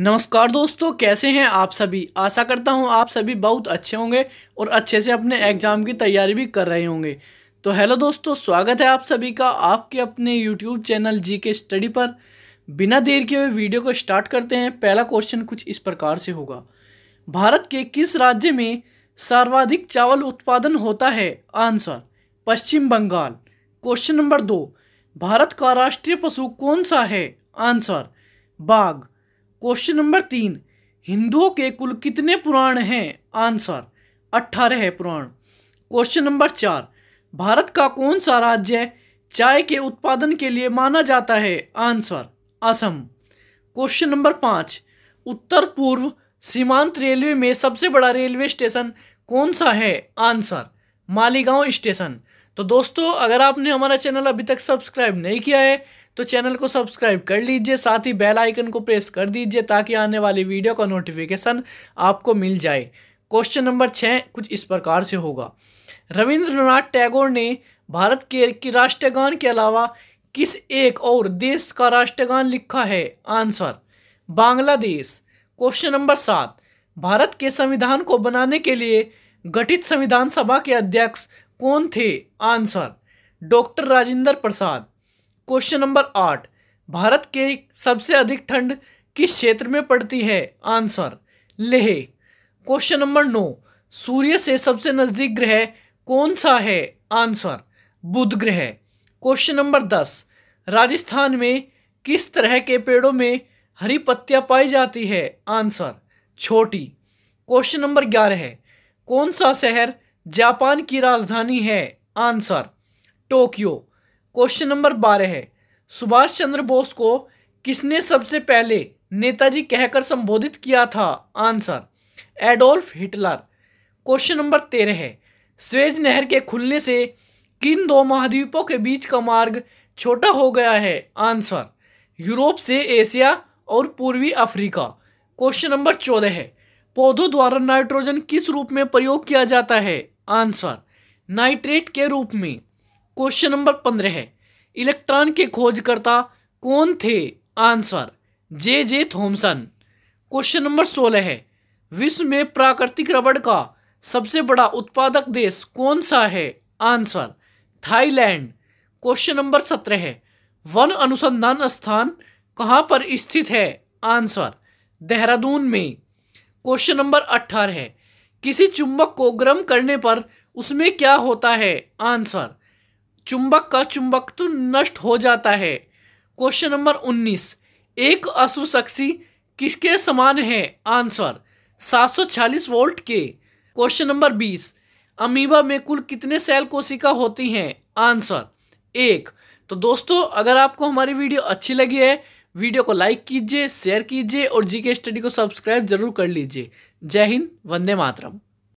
नमस्कार दोस्तों कैसे हैं आप सभी आशा करता हूं आप सभी बहुत अच्छे होंगे और अच्छे से अपने एग्ज़ाम की तैयारी भी कर रहे होंगे तो हेलो दोस्तों स्वागत है आप सभी का आपके अपने यूट्यूब चैनल जी के स्टडी पर बिना देर किए हुए वीडियो को स्टार्ट करते हैं पहला क्वेश्चन कुछ इस प्रकार से होगा भारत के किस राज्य में सर्वाधिक चावल उत्पादन होता है answer Paschim Bangal question number दो भारत का राष्ट्रीय पशु कौन सा है आंसर बाघ क्वेश्चन नंबर तीन हिंदुओं के कुल कितने पुराण हैं आंसर अट्ठारह है पुराण क्वेश्चन नंबर चार भारत का कौन सा राज्य चाय के उत्पादन के लिए माना जाता है आंसर असम क्वेश्चन नंबर पाँच उत्तर पूर्व सीमांत रेलवे में सबसे बड़ा रेलवे स्टेशन कौन सा है आंसर मालीगांव स्टेशन तो दोस्तों अगर आपने हमारा चैनल अभी तक सब्सक्राइब नहीं किया है तो चैनल को सब्सक्राइब कर लीजिए साथ ही बेल आइकन को प्रेस कर दीजिए ताकि आने वाली वीडियो का नोटिफिकेशन आपको मिल जाए क्वेश्चन नंबर छः कुछ इस प्रकार से होगा रविंद्रनाथ टैगोर ने भारत के की राष्ट्रगान के अलावा किस एक और देश का राष्ट्रगान लिखा है आंसर बांग्लादेश क्वेश्चन नंबर सात भारत के संविधान को बनाने के लिए गठित संविधान सभा के अध्यक्ष कौन थे answer doctor Rajendra Prasad question number आठ भारत के सबसे अधिक ठंड किस क्षेत्र में पड़ती है आंसर लेह क्वेश्चन नंबर नौ सूर्य से सबसे नज़दीक ग्रह कौन सा है आंसर बुध ग्रह क्वेश्चन नंबर दस राजस्थान में किस तरह के पेड़ों में हरी पत्तियां पाई जाती है आंसर छोटी क्वेश्चन नंबर ग्यारह कौन सा शहर जापान की राजधानी है आंसर टोक्यो क्वेश्चन नंबर बारह है सुभाष चंद्र बोस को किसने सबसे पहले नेताजी कहकर संबोधित किया था answer Adolf Hitler question number तेरह है स्वेज नहर के खुलने से किन दो महाद्वीपों के बीच का मार्ग छोटा हो गया है आंसर यूरोप से एशिया और पूर्वी अफ्रीका क्वेश्चन नंबर चौदह है पौधों द्वारा नाइट्रोजन किस रूप में प्रयोग किया जाता है आंसर नाइट्रेट के रूप में क्वेश्चन नंबर पंद्रह है इलेक्ट्रॉन के खोजकर्ता कौन थे answer J J Thomson question number सोलह है विश्व में प्राकृतिक रबड़ का सबसे बड़ा उत्पादक देश कौन सा है आंसर थाईलैंड क्वेश्चन नंबर सत्रह है वन अनुसंधान स्थान कहाँ पर स्थित है आंसर देहरादून में क्वेश्चन नंबर अट्ठारह है किसी चुंबक को गर्म करने पर उसमें क्या होता है आंसर चुंबक का चुंबकत्व तो नष्ट हो जाता है क्वेश्चन नंबर उन्नीस एक शक्ति किसके समान है आंसर छियालीस वोल्ट के क्वेश्चन नंबर बीस अमीबा में कुल कितने सेल कोशिका होती हैं आंसर एक तो दोस्तों अगर आपको हमारी वीडियो अच्छी लगी है वीडियो को लाइक कीजिए शेयर कीजिए और जीके स्टडी को सब्सक्राइब जरूर कर लीजिए जय हिंद वंदे मातरम